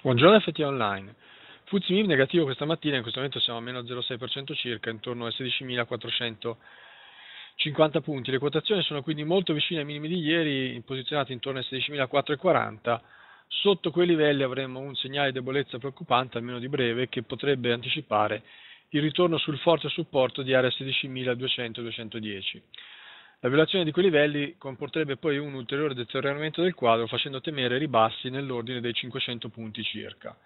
Buongiorno FT Online. Fuzzi MIV negativo questa mattina, in questo momento siamo a meno 0,6% circa, intorno a 16.450 punti. Le quotazioni sono quindi molto vicine ai minimi di ieri, posizionate intorno ai 16.440. Sotto quei livelli avremo un segnale di debolezza preoccupante, almeno di breve, che potrebbe anticipare il ritorno sul forte supporto di area 16.200-210. La violazione di quei livelli comporterebbe poi un ulteriore deterioramento del quadro facendo temere ribassi nell'ordine dei 500 punti circa.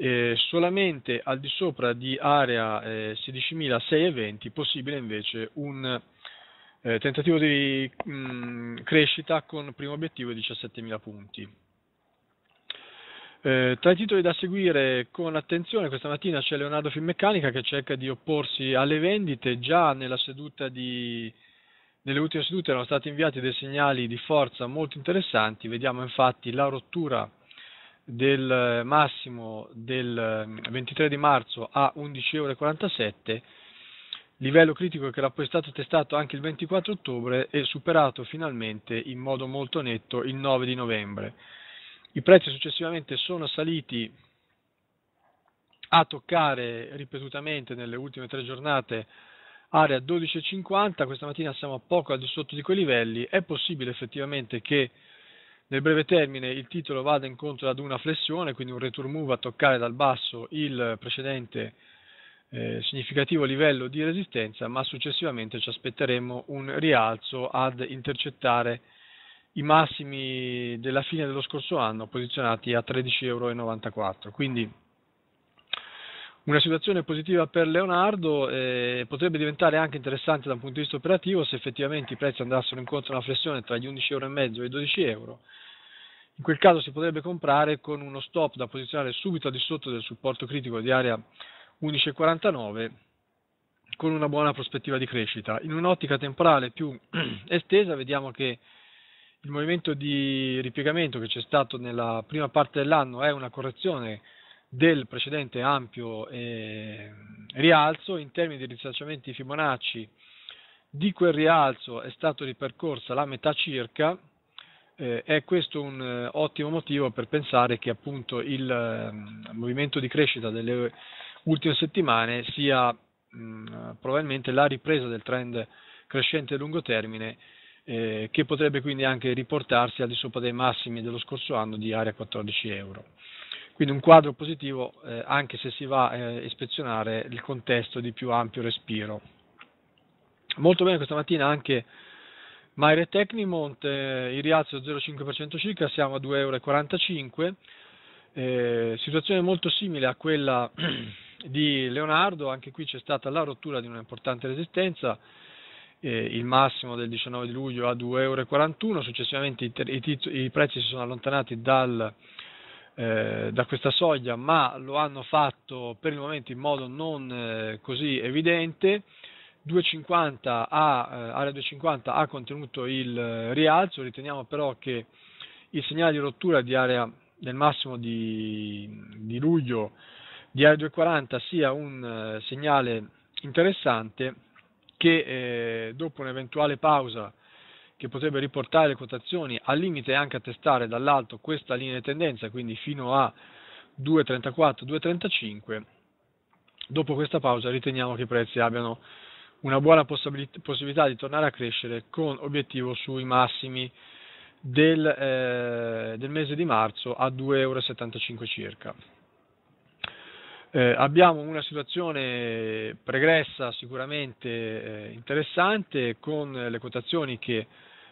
Eh, solamente al di sopra di area eh, 16.620 possibile invece un eh, tentativo di mh, mm, crescita con primo obiettivo di 17.000 punti. Eh, tra i titoli da seguire con attenzione questa mattina c'è Leonardo Filmeccanica che cerca di opporsi alle vendite già nella seduta di nelle ultime sedute erano stati inviati dei segnali di forza molto interessanti, vediamo infatti la rottura del eh, massimo del 23 eh, di marzo a 11,47 euro, livello critico che era poi stato testato anche il 24 ottobre e superato finalmente in modo molto netto il 9 di novembre. I prezzi successivamente sono saliti a toccare ripetutamente nelle ultime tre giornate area 12,50, questa mattina siamo a poco al di sotto di quei livelli, è possibile effettivamente che nel breve termine il titolo vada incontro ad una flessione, quindi un return move a toccare dal basso il precedente eh, significativo livello di resistenza, ma successivamente ci aspetteremo un rialzo ad intercettare i massimi della fine dello scorso anno posizionati a 13,94 euro. Quindi una situazione positiva per Leonardo eh, potrebbe diventare anche interessante da un punto di vista operativo se effettivamente i prezzi andassero incontro a una flessione tra gli 11,5 euro e i 12 euro. In quel caso si potrebbe comprare con uno stop da posizionare subito al di sotto del supporto critico di area 11,49 con una buona prospettiva di crescita. In un'ottica temporale più estesa vediamo che il movimento di ripiegamento che c'è stato nella prima parte dell'anno è una correzione del precedente ampio eh, rialzo, in termini di risacciamenti Fibonacci di quel rialzo è stato ripercorsa la metà circa, eh, è questo un eh, ottimo motivo per pensare che appunto il eh, movimento di crescita delle ultime settimane sia mh, probabilmente la ripresa del trend crescente a lungo termine eh, che potrebbe quindi anche riportarsi al di sopra dei massimi dello scorso anno di area 14 euro. Quindi un quadro positivo eh, anche se si va a eh, ispezionare il contesto di più ampio respiro. Molto bene questa mattina anche Maire Tecnimont, eh, il rialzo 0,5% circa, siamo a 2,45 euro, eh, situazione molto simile a quella di Leonardo, anche qui c'è stata la rottura di un'importante resistenza, eh, il massimo del 19 di luglio a 2,41 euro, successivamente i, i, i prezzi si sono allontanati dal eh, da questa soglia, ma lo hanno fatto per il momento in modo non eh, così evidente. 250 a, eh, area 250 ha contenuto il eh, rialzo, riteniamo però che il segnale di rottura di area del massimo di, di luglio di area 240 sia un eh, segnale interessante che dopo un'eventuale pausa che potrebbe riportare le quotazioni al limite anche a testare dall'alto questa linea di tendenza, quindi fino a 2,34-2,35. Dopo questa pausa riteniamo che i prezzi abbiano una buona possibilità di tornare a crescere con obiettivo sui massimi del, eh, del mese di marzo a 2,75 euro circa. Eh, abbiamo una situazione pregressa sicuramente eh, interessante con le quotazioni che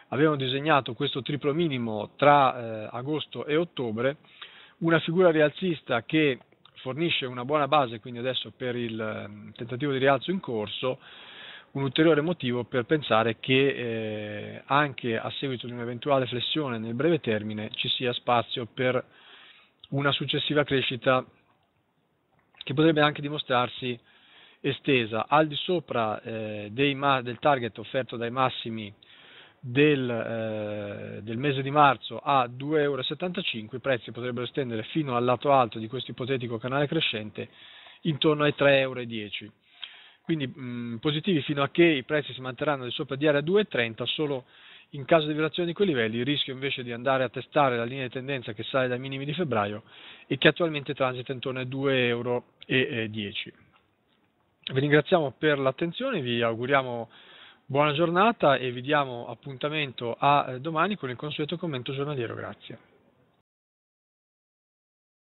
abbiamo disegnato questo triplo minimo tra eh, agosto e ottobre, una figura rialzista che fornisce una buona base quindi adesso per il ehm, tentativo di rialzo in corso, un ulteriore motivo per pensare che eh, anche a seguito di un'eventuale flessione nel breve termine ci sia spazio per una successiva crescita che potrebbe anche dimostrarsi estesa al di sopra eh, dei, del target offerto dai massimi del, eh, del, mese di marzo a 2,75 euro, i prezzi potrebbero estendere fino al lato alto di questo ipotetico canale crescente intorno ai 3,10 euro. Quindi mh, mm, positivi fino a che i prezzi si manterranno di sopra di area 2,30, solo in caso di violazione di quei livelli il rischio invece di andare a testare la linea di tendenza che sale dai minimi di febbraio e che attualmente transita intorno ai 2,10 euro. Vi ringraziamo per l'attenzione, vi auguriamo Buona giornata e vi diamo appuntamento a eh, domani con il consueto commento giornaliero. Grazie.